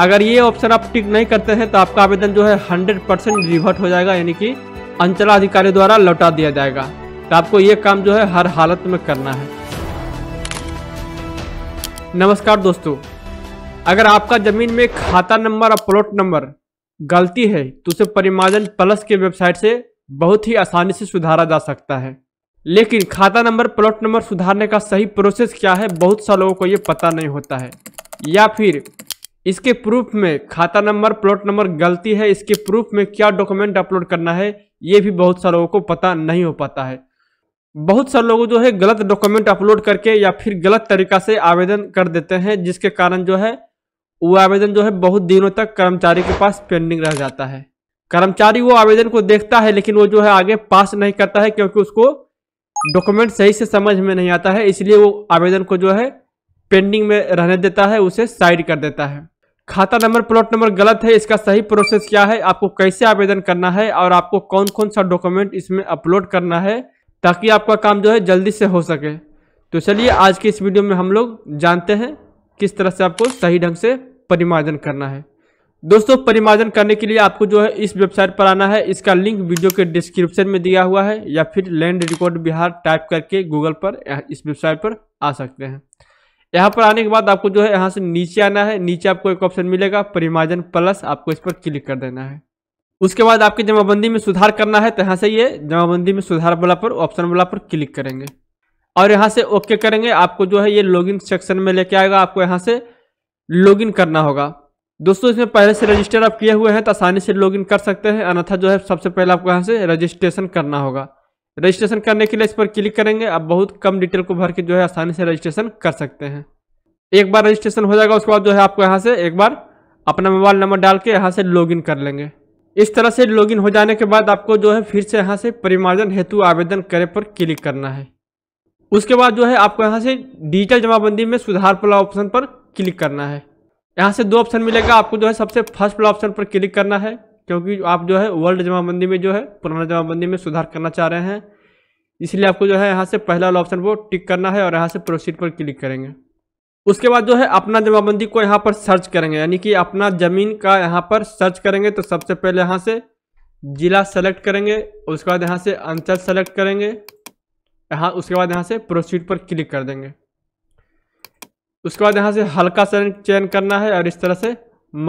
अगर ये ऑप्शन आप टिक नहीं करते हैं तो आपका आवेदन जो है हंड्रेड परसेंट रिवर्ट हो जाएगा यानी कि अंचलाधिकारी द्वारा लौटा दिया जाएगा तो आपको ये काम जो है हर हालत में करना है नमस्कार दोस्तों अगर आपका जमीन में खाता नंबर और प्लॉट नंबर गलती है तो उसे परिमार्जन प्लस के वेबसाइट से बहुत ही आसानी से सुधारा जा सकता है लेकिन खाता नंबर प्लॉट नंबर सुधारने का सही प्रोसेस क्या है बहुत सा लोगों को ये पता नहीं होता है या फिर इसके प्रूफ में खाता नंबर प्लॉट नंबर गलती है इसके प्रूफ में क्या डॉक्यूमेंट अपलोड करना है ये भी बहुत सारे लोगों को पता नहीं हो पाता है बहुत सारे लोग जो है गलत डॉक्यूमेंट अपलोड करके या फिर गलत तरीका से आवेदन कर देते हैं जिसके कारण जो है वो आवेदन जो है बहुत दिनों तक कर्मचारी के पास पेंडिंग रह जाता है कर्मचारी वो आवेदन को देखता है लेकिन वो जो है आगे पास नहीं करता है क्योंकि उसको डॉक्यूमेंट सही से समझ में नहीं आता है इसलिए वो आवेदन को जो है पेंडिंग में रहने देता है उसे साइड कर देता है खाता नंबर प्लॉट नंबर गलत है इसका सही प्रोसेस क्या है आपको कैसे आवेदन करना है और आपको कौन कौन सा डॉक्यूमेंट इसमें अपलोड करना है ताकि आपका काम जो है जल्दी से हो सके तो चलिए आज के इस वीडियो में हम लोग जानते हैं किस तरह से आपको सही ढंग से परिमार्जन करना है दोस्तों परिमार्जन करने के लिए आपको जो है इस वेबसाइट पर आना है इसका लिंक वीडियो के डिस्क्रिप्शन में दिया हुआ है या फिर लैंड रिकॉर्ड बिहार टाइप करके गूगल पर इस वेबसाइट पर आ सकते हैं यहाँ पर आने के बाद आपको जो है यहाँ से नीचे आना है नीचे आपको एक ऑप्शन मिलेगा परिमार्जन प्लस आपको इस पर क्लिक कर देना है उसके बाद आपकी जमाबंदी में सुधार करना है तो यहाँ से ये जमाबंदी में सुधार वाला पर ऑप्शन वाला पर क्लिक करेंगे और यहाँ से ओके करेंगे आपको जो है ये लॉगिन सेक्शन में लेके आएगा आपको यहाँ से लॉगिन करना होगा दोस्तों इसमें पहले से रजिस्टर आप किए हुए हैं तो आसानी से लॉगिन कर सकते हैं अन्यथा जो है सबसे पहले आपको यहाँ से रजिस्ट्रेशन करना होगा रजिस्ट्रेशन करने के लिए इस पर क्लिक करेंगे आप बहुत कम डिटेल को भर के जो है आसानी से रजिस्ट्रेशन कर सकते हैं एक बार रजिस्ट्रेशन हो जाएगा उसके बाद जो है आपको यहाँ से एक बार अपना मोबाइल नंबर डाल के यहाँ से लॉगिन कर लेंगे इस तरह से लॉगिन हो जाने के बाद आपको जो है फिर से यहाँ से परिमार्जन हेतु आवेदन करे पर क्लिक करना है उसके बाद जो है आपको यहाँ से डिजिटल जमाबंदी में सुधार वाला ऑप्शन पर क्लिक करना है यहाँ से दो ऑप्शन मिलेगा आपको जो है सबसे फर्स्ट वाला ऑप्शन पर क्लिक करना है क्योंकि आप जो है वर्ल्ड जमाबंदी में जो है पुराना जमाबंदी में सुधार करना चाह रहे हैं इसलिए आपको जो है यहाँ से पहला वाला ऑप्शन वो टिक करना है और यहाँ से प्रोसीड पर क्लिक करेंगे उसके बाद जो है अपना जमाबंदी को यहाँ पर सर्च करेंगे यानी कि अपना ज़मीन का यहाँ पर सर्च करेंगे तो सबसे पहले यहाँ से जिला सेलेक्ट करेंगे उसके बाद यहाँ से अंचल सेलेक्ट करेंगे यहाँ उसके बाद यहाँ से प्रोसीड पर क्लिक कर देंगे उसके बाद यहाँ से हल्का चयन करना है और इस तरह से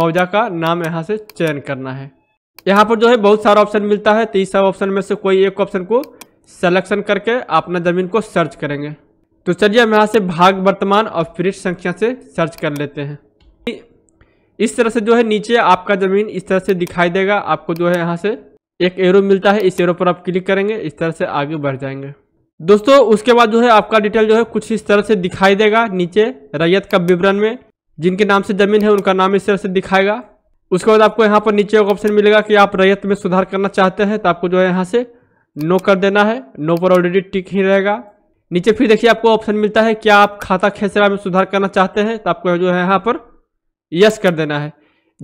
मौजा का नाम यहाँ से चयन करना है यहाँ पर जो है बहुत सारा ऑप्शन मिलता है तो इस सब ऑप्शन में से कोई एक ऑप्शन को सिलेक्शन करके अपना ज़मीन को सर्च करेंगे तो चलिए हम यहाँ से भाग वर्तमान और पृष्ठ संख्या से सर्च कर लेते हैं इस तरह से जो है नीचे आपका ज़मीन इस तरह से दिखाई देगा आपको जो है यहाँ से एक एरो मिलता है इस एरो पर आप क्लिक करेंगे इस तरह से आगे बढ़ जाएंगे दोस्तों उसके बाद जो है आपका डिटेल जो है कुछ इस तरह से दिखाई देगा नीचे रैयत का विवरण में जिनके नाम से ज़मीन है उनका नाम इस तरह से दिखाएगा उसके बाद आपको यहाँ पर नीचे एक ऑप्शन मिलेगा कि आप रैयत में सुधार करना चाहते हैं तो आपको जो है यहाँ से नो कर देना है नो पर ऑलरेडी टिक ही रहेगा नीचे फिर देखिए आपको ऑप्शन मिलता है क्या आप खाता खेसरा में सुधार करना चाहते हैं तो आपको जो है यहाँ पर यस कर देना है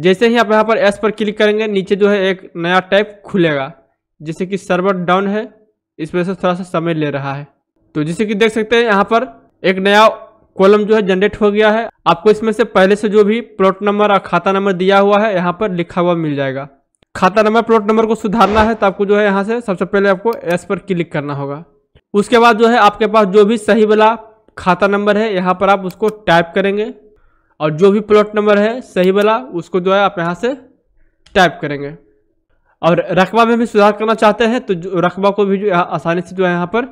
जैसे ही आप यहाँ पर एस पर क्लिक करेंगे नीचे जो है एक नया टैप खुलेगा जैसे कि सर्वर डाउन है इस वजह से थोड़ा सा समय ले रहा है तो जैसे कि देख सकते हैं यहाँ पर एक नया कॉलम जो है जनरेट हो गया है आपको इसमें से पहले से जो भी प्लॉट नंबर और खाता नंबर दिया हुआ है यहाँ पर लिखा हुआ मिल जाएगा खाता नंबर प्लॉट नंबर को सुधारना है तो आपको जो है यहाँ से सबसे पहले आपको एस पर क्लिक करना होगा उसके बाद जो है आपके पास जो भी सही वाला खाता नंबर है यहाँ पर आप उसको टाइप करेंगे और जो भी प्लॉट नंबर है सही वाला उसको जो है आप यहाँ से टाइप करेंगे और रकबा में भी सुधार करना चाहते हैं तो रकबा को भी जो आसानी से जो है यहाँ पर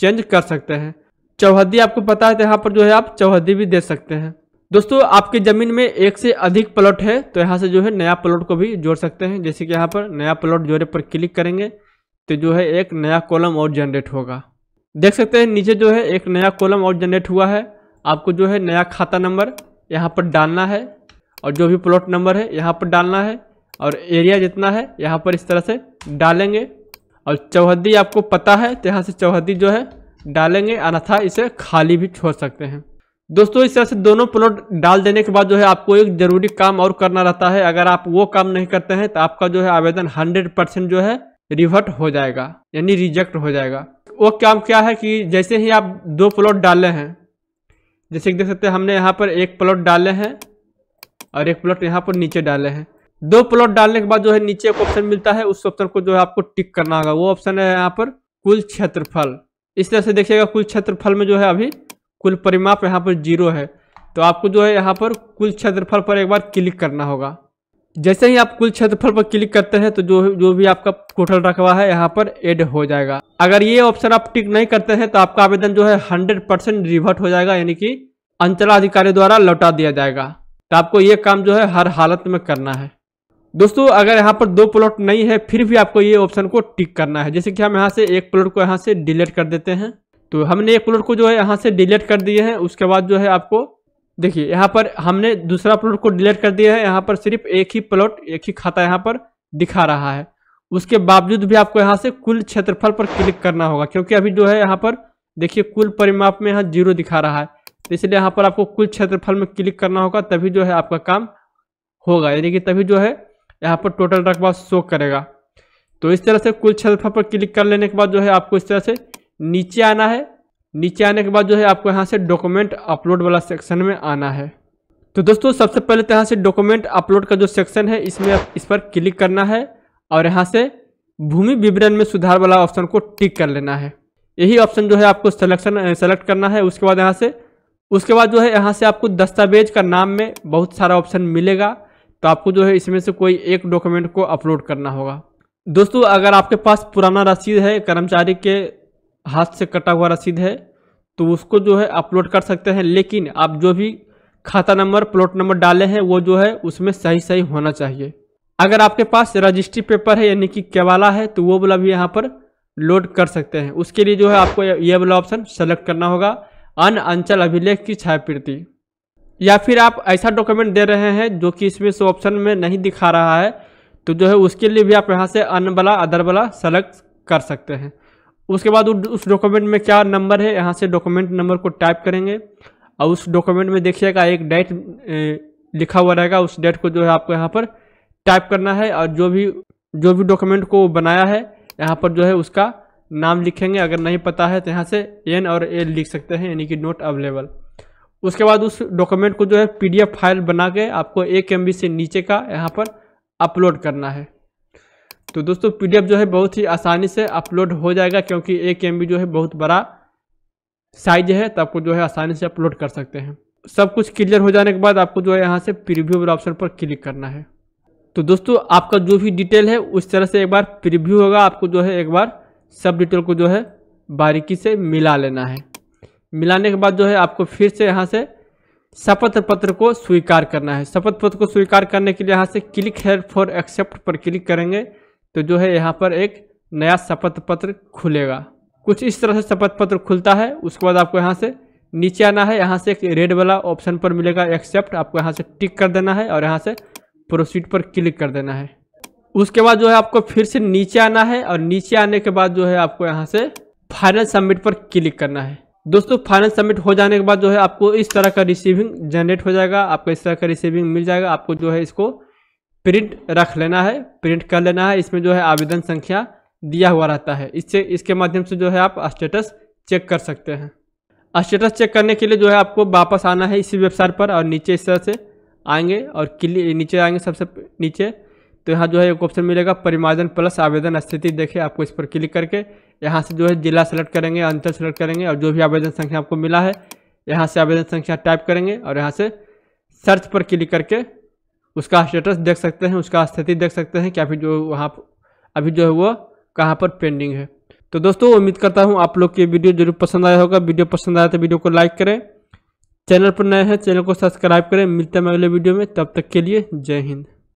चेंज कर सकते हैं चौहदी आपको पता है तो यहाँ पर जो है आप चौहदी भी दे सकते हैं दोस्तों आपके ज़मीन में एक से अधिक प्लॉट है तो यहाँ से जो है नया प्लॉट को भी जोड़ सकते हैं जैसे कि यहाँ पर नया प्लॉट जोड़े पर क्लिक करेंगे तो जो है एक नया कॉलम और जनरेट होगा देख सकते हैं नीचे जो है एक नया कॉलम और जनरेट हुआ है आपको जो है नया खाता नंबर यहाँ पर डालना है और जो भी प्लॉट नंबर है यहाँ पर डालना है और एरिया जितना है यहाँ पर इस तरह से डालेंगे और चौहदी आपको पता है तो यहाँ से चौहदी जो है डालेंगे अन्यथा इसे खाली भी छोड़ सकते हैं दोस्तों इस तरह से दोनों प्लॉट डाल देने के बाद जो है आपको एक जरूरी काम और करना रहता है अगर आप वो काम नहीं करते हैं तो आपका जो है आवेदन 100 परसेंट जो है रिवर्ट हो जाएगा यानी रिजेक्ट हो जाएगा वो काम क्या है कि जैसे ही आप दो प्लॉट डाले हैं जैसे कि देख सकते हैं हमने यहाँ पर एक प्लॉट डाले हैं और एक प्लॉट यहाँ पर नीचे डाले हैं दो प्लॉट डालने के बाद जो है नीचे एक ऑप्शन मिलता है उस ऑप्शन को जो है आपको टिक करना होगा वो ऑप्शन है यहाँ पर कुल क्षेत्रफल इस तरह से देखिएगा कुल क्षेत्रफल में जो है अभी कुल परिमाप यहाँ पर जीरो है तो आपको जो है यहाँ पर कुल क्षेत्रफल पर एक बार क्लिक करना होगा जैसे ही आप कुल क्षेत्रफल पर क्लिक करते हैं तो जो जो भी आपका टोटल रकबा है यहाँ पर एड हो जाएगा अगर ये ऑप्शन आप टिक नहीं करते हैं तो आपका आवेदन जो है हंड्रेड परसेंट रिवर्ट हो जाएगा यानी कि अंचलाधिकारी द्वारा लौटा दिया जाएगा तो आपको ये काम जो है हर हालत में करना है दोस्तों अगर यहाँ पर दो प्लॉट नहीं है फिर भी आपको ये ऑप्शन को टिक करना है जैसे कि हम यहाँ से एक प्लॉट को यहाँ से डिलीट कर देते हैं तो हमने एक प्लॉट को जो है यहाँ से डिलीट कर दिए हैं उसके बाद जो है आपको देखिए यहाँ पर हमने दूसरा प्लॉट को डिलीट कर दिया है यहाँ पर सिर्फ एक ही प्लॉट एक ही खाता यहाँ पर दिखा रहा है उसके बावजूद भी आपको यहाँ से कुल क्षेत्रफल पर क्लिक करना होगा क्योंकि अभी जो है यहाँ पर देखिए कुल परिमाप में यहाँ जीरो दिखा रहा है तो इसलिए यहाँ पर आपको कुल क्षेत्रफल में क्लिक करना होगा तभी जो है आपका काम होगा यानी कि तभी जो है यहाँ पर टोटल रकबा शो करेगा तो इस तरह से कुल क्षेत्रफल पर क्लिक कर लेने के बाद जो है आपको इस तरह से नीचे आना है नीचे आने के बाद जो है आपको यहाँ से डॉक्यूमेंट अपलोड वाला सेक्शन में आना है तो दोस्तों सबसे पहले तो यहाँ से डॉक्यूमेंट अपलोड का जो सेक्शन है इसमें इस पर क्लिक करना है और यहाँ से भूमि विवरण में सुधार वाला ऑप्शन को टिक कर लेना है यही ऑप्शन जो है आपको सिलेक्शन सेलेक्ट करना है उसके बाद यहाँ से उसके बाद जो है यहाँ से आपको दस्तावेज का नाम में बहुत सारा ऑप्शन मिलेगा तो आपको जो है इसमें से कोई एक डॉक्यूमेंट को अपलोड करना होगा दोस्तों अगर आपके पास पुराना रसीद है कर्मचारी के हाथ से कटा हुआ रसीद है तो उसको जो है अपलोड कर सकते हैं लेकिन आप जो भी खाता नंबर प्लॉट नंबर डाले हैं वो जो है उसमें सही सही होना चाहिए अगर आपके पास रजिस्ट्री पेपर है यानी कि केवाला है तो वो वाला भी यहाँ पर लोड कर सकते हैं उसके लिए जो है आपको यह वाला ऑप्शन सेलेक्ट करना होगा अन अंचल अभिलेख की छायाप्रति या फिर आप ऐसा डॉक्यूमेंट दे रहे हैं जो कि इसमें से ऑप्शन में नहीं दिखा रहा है तो जो है उसके लिए भी आप यहाँ से अन वाला अदर वाला सेलेक्ट कर सकते हैं उसके बाद उस डॉक्यूमेंट में क्या नंबर है यहाँ से डॉक्यूमेंट नंबर को टाइप करेंगे और उस डॉक्यूमेंट में देखिएगा एक डेट लिखा हुआ रहेगा उस डेट को जो है आपको यहाँ पर टाइप करना है और जो भी जो भी डॉक्यूमेंट को बनाया है यहाँ पर जो है उसका नाम लिखेंगे अगर नहीं पता है तो यहाँ से एन और एल लिख सकते हैं यानी कि नोट अवेलेबल उसके बाद उस डॉक्यूमेंट को जो है पीडीएफ फाइल बना के आपको एक एम से नीचे का यहाँ पर अपलोड करना है तो दोस्तों पीडीएफ जो है बहुत ही आसानी से अपलोड हो जाएगा क्योंकि एक एम जो है बहुत बड़ा साइज है तो आपको जो है आसानी से अपलोड कर सकते हैं सब कुछ क्लियर हो जाने के बाद आपको जो है यहाँ से प्रिव्यू वाला ऑप्शन पर क्लिक करना है तो दोस्तों आपका जो भी डिटेल है उस तरह से एक बार प्रिव्यू होगा आपको जो है एक बार सब डिटेल को जो है बारीकी से मिला लेना है मिलाने के बाद जो है आपको फिर से यहाँ से शपथ पत्र को स्वीकार करना है शपथ पत्र को स्वीकार करने के लिए यहाँ से क्लिक हेयर फॉर एक्सेप्ट पर क्लिक करेंगे तो जो है यहाँ पर एक नया शपथ पत्र खुलेगा कुछ इस तरह से शपथ पत्र खुलता है उसके बाद आपको यहाँ से नीचे आना है यहाँ से एक रेड वाला ऑप्शन पर मिलेगा एक्सेप्ट आपको यहाँ से टिक कर देना है और यहाँ से प्रोसीड पर क्लिक कर देना है उसके बाद जो है आपको फिर से नीचे आना है और नीचे आने के बाद जो है आपको यहाँ से फाइनल सबमिट पर क्लिक करना है दोस्तों फाइनल सबमिट हो जाने के बाद जो है आपको इस तरह का रिसीविंग जनरेट हो जाएगा आपको इस तरह का रिसीविंग मिल जाएगा आपको जो है इसको प्रिंट रख लेना है प्रिंट कर लेना है इसमें जो है आवेदन संख्या दिया हुआ रहता है इससे इसके माध्यम से जो है आप स्टेटस चेक कर सकते हैं स्टेटस चेक करने के लिए जो है आपको वापस आना है इसी वेबसाइट पर और नीचे इस तरह से आएंगे और क्लिक नीचे आएंगे सबसे नीचे तो यहाँ जो है एक ऑप्शन मिलेगा परिमार्जन प्लस आवेदन स्थिति देखिए आपको इस पर क्लिक करके यहाँ से जो है जिला सेलेक्ट करेंगे अंतर सेलेक्ट करेंगे और जो भी आवेदन संख्या आपको मिला है यहाँ से आवेदन संख्या टाइप करेंगे और यहाँ से सर्च पर क्लिक करके उसका स्टेटस देख सकते हैं उसका स्थिति देख सकते हैं क्या जो वहाँ अभी जो है वो कहाँ पर पेंडिंग है तो दोस्तों उम्मीद करता हूँ आप लोग की वीडियो जरूर पसंद आया होगा वीडियो पसंद आया तो वीडियो को लाइक करें चैनल पर नए हैं चैनल को सब्सक्राइब करें मिलते हैं अगले वीडियो में तब तक के लिए जय हिंद